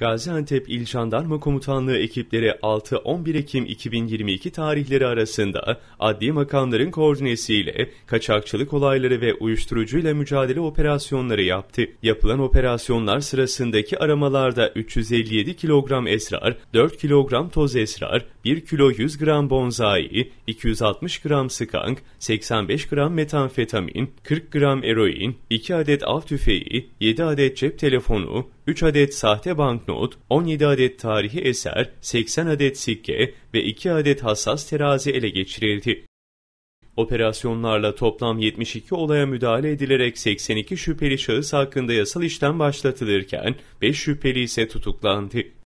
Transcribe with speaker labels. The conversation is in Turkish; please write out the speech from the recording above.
Speaker 1: Gaziantep İl Jandarma Komutanlığı ekipleri 6-11 Ekim 2022 tarihleri arasında adli makamların koordinesiyle kaçakçılık olayları ve uyuşturucuyla mücadele operasyonları yaptı. Yapılan operasyonlar sırasındaki aramalarda 357 kilogram esrar, 4 kilogram toz esrar, 1 kilo 100 gram bonzai, 260 gram skank, 85 gram metamfetamin, 40 gram eroin, 2 adet av tüfeği, 7 adet cep telefonu, 3 adet sahte banknot, banknot, 17 adet tarihi eser, 80 adet sikke ve 2 adet hassas terazi ele geçirildi. Operasyonlarla toplam 72 olaya müdahale edilerek 82 şüpheli şahıs hakkında yasal işlem başlatılırken 5 şüpheli ise tutuklandı.